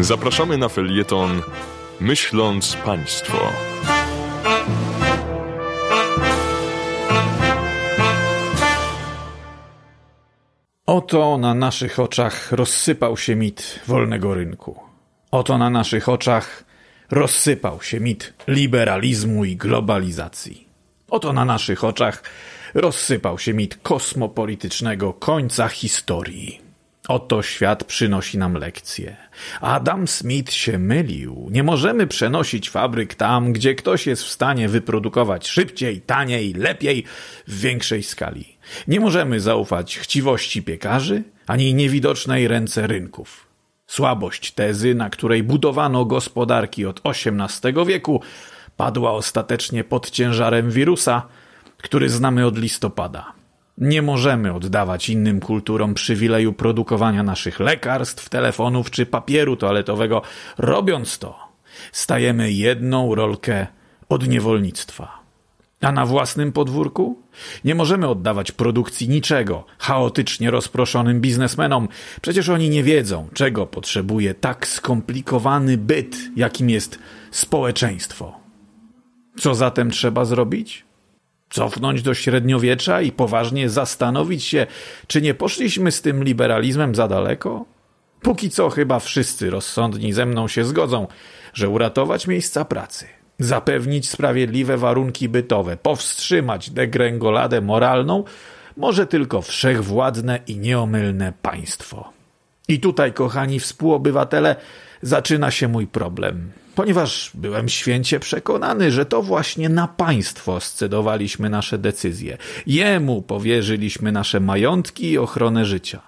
Zapraszamy na felieton Myśląc Państwo. Oto na naszych oczach rozsypał się mit wolnego rynku. Oto na naszych oczach rozsypał się mit liberalizmu i globalizacji. Oto na naszych oczach rozsypał się mit kosmopolitycznego końca historii. Oto świat przynosi nam lekcje. Adam Smith się mylił. Nie możemy przenosić fabryk tam, gdzie ktoś jest w stanie wyprodukować szybciej, taniej, lepiej, w większej skali. Nie możemy zaufać chciwości piekarzy ani niewidocznej ręce rynków. Słabość tezy, na której budowano gospodarki od XVIII wieku, padła ostatecznie pod ciężarem wirusa, który znamy od listopada. Nie możemy oddawać innym kulturom przywileju produkowania naszych lekarstw, telefonów czy papieru toaletowego. Robiąc to, stajemy jedną rolkę od niewolnictwa. A na własnym podwórku? Nie możemy oddawać produkcji niczego chaotycznie rozproszonym biznesmenom. Przecież oni nie wiedzą, czego potrzebuje tak skomplikowany byt, jakim jest społeczeństwo. Co zatem trzeba zrobić? cofnąć do średniowiecza i poważnie zastanowić się, czy nie poszliśmy z tym liberalizmem za daleko? Póki co chyba wszyscy rozsądni ze mną się zgodzą, że uratować miejsca pracy, zapewnić sprawiedliwe warunki bytowe, powstrzymać degręgoladę moralną może tylko wszechwładne i nieomylne państwo. I tutaj, kochani współobywatele, zaczyna się mój problem ponieważ byłem święcie przekonany, że to właśnie na państwo scedowaliśmy nasze decyzje. Jemu powierzyliśmy nasze majątki i ochronę życia.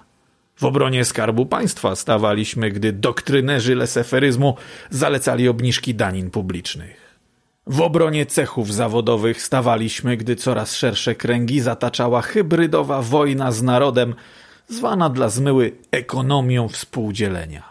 W obronie skarbu państwa stawaliśmy, gdy doktrynerzy leseferyzmu zalecali obniżki danin publicznych. W obronie cechów zawodowych stawaliśmy, gdy coraz szersze kręgi zataczała hybrydowa wojna z narodem, zwana dla zmyły ekonomią współdzielenia.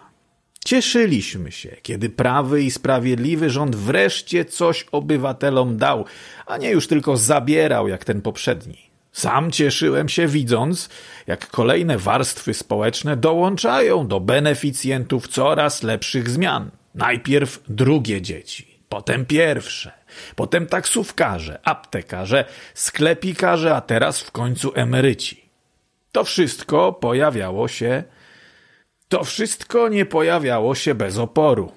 Cieszyliśmy się, kiedy prawy i sprawiedliwy rząd wreszcie coś obywatelom dał, a nie już tylko zabierał jak ten poprzedni. Sam cieszyłem się widząc, jak kolejne warstwy społeczne dołączają do beneficjentów coraz lepszych zmian. Najpierw drugie dzieci, potem pierwsze, potem taksówkarze, aptekarze, sklepikarze, a teraz w końcu emeryci. To wszystko pojawiało się to wszystko nie pojawiało się bez oporu.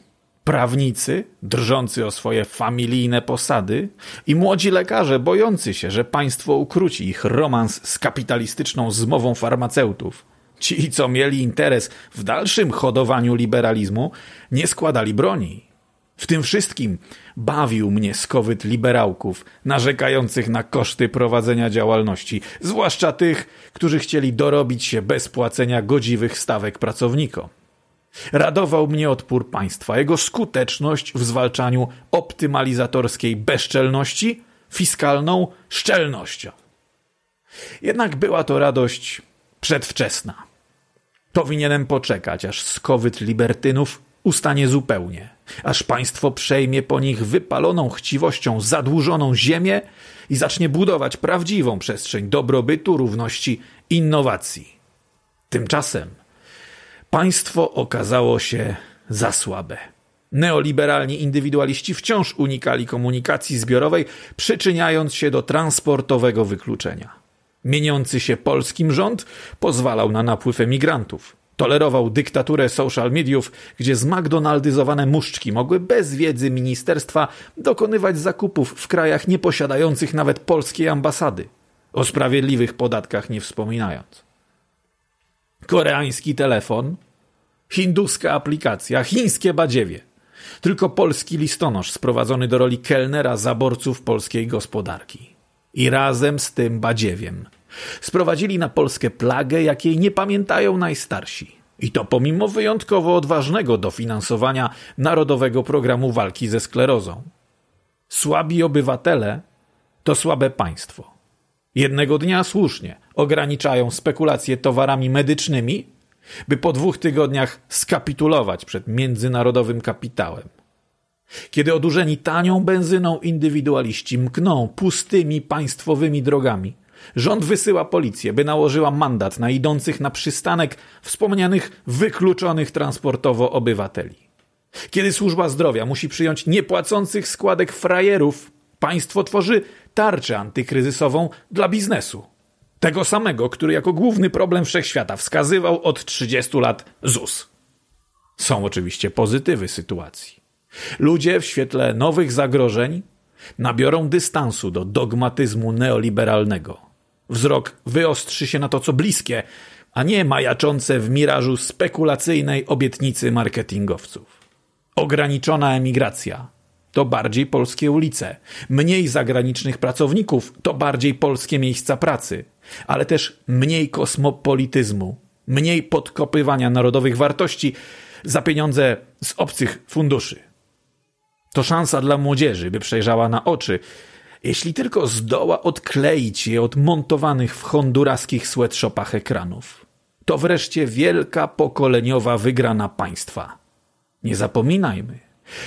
Prawnicy, drżący o swoje familijne posady i młodzi lekarze bojący się, że państwo ukróci ich romans z kapitalistyczną zmową farmaceutów. Ci, co mieli interes w dalszym hodowaniu liberalizmu, nie składali broni. W tym wszystkim bawił mnie skowyt liberałków, narzekających na koszty prowadzenia działalności, zwłaszcza tych, którzy chcieli dorobić się bez płacenia godziwych stawek pracownikom. Radował mnie odpór państwa, jego skuteczność w zwalczaniu optymalizatorskiej bezczelności fiskalną szczelnością. Jednak była to radość przedwczesna. Powinienem poczekać, aż skowyt libertynów ustanie zupełnie, aż państwo przejmie po nich wypaloną chciwością zadłużoną ziemię i zacznie budować prawdziwą przestrzeń dobrobytu, równości, innowacji. Tymczasem państwo okazało się za słabe. Neoliberalni indywidualiści wciąż unikali komunikacji zbiorowej, przyczyniając się do transportowego wykluczenia. Mieniący się polskim rząd pozwalał na napływ emigrantów. Tolerował dyktaturę social mediów, gdzie zmakdonaldyzowane muszczki mogły bez wiedzy ministerstwa dokonywać zakupów w krajach nieposiadających nawet polskiej ambasady, o sprawiedliwych podatkach nie wspominając. Koreański telefon, hinduska aplikacja, chińskie badziewie. Tylko polski listonosz sprowadzony do roli kelnera zaborców polskiej gospodarki. I razem z tym badziewiem – Sprowadzili na Polskę plagę, jakiej nie pamiętają najstarsi. I to pomimo wyjątkowo odważnego dofinansowania Narodowego Programu Walki ze Sklerozą. Słabi obywatele to słabe państwo. Jednego dnia słusznie ograniczają spekulacje towarami medycznymi, by po dwóch tygodniach skapitulować przed międzynarodowym kapitałem. Kiedy odurzeni tanią benzyną indywidualiści mkną pustymi państwowymi drogami, Rząd wysyła policję, by nałożyła mandat na idących na przystanek wspomnianych wykluczonych transportowo obywateli. Kiedy służba zdrowia musi przyjąć niepłacących składek frajerów, państwo tworzy tarczę antykryzysową dla biznesu. Tego samego, który jako główny problem wszechświata wskazywał od 30 lat ZUS. Są oczywiście pozytywy sytuacji. Ludzie w świetle nowych zagrożeń nabiorą dystansu do dogmatyzmu neoliberalnego Wzrok wyostrzy się na to, co bliskie, a nie majaczące w mirażu spekulacyjnej obietnicy marketingowców. Ograniczona emigracja to bardziej polskie ulice, mniej zagranicznych pracowników to bardziej polskie miejsca pracy, ale też mniej kosmopolityzmu, mniej podkopywania narodowych wartości za pieniądze z obcych funduszy. To szansa dla młodzieży, by przejrzała na oczy, jeśli tylko zdoła odkleić je od montowanych w honduraskich sweatshopach ekranów. To wreszcie wielka pokoleniowa wygrana państwa. Nie zapominajmy,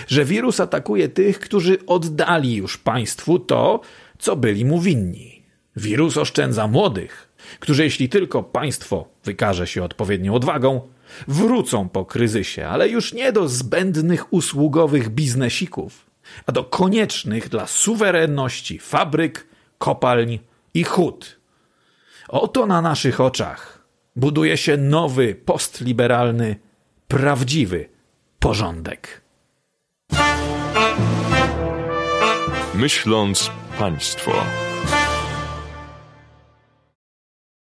że wirus atakuje tych, którzy oddali już państwu to, co byli mu winni. Wirus oszczędza młodych, którzy jeśli tylko państwo wykaże się odpowiednią odwagą, wrócą po kryzysie, ale już nie do zbędnych usługowych biznesików, a do koniecznych dla suwerenności fabryk, kopalń i hut. Oto na naszych oczach buduje się nowy, postliberalny, prawdziwy porządek. Myśląc państwo.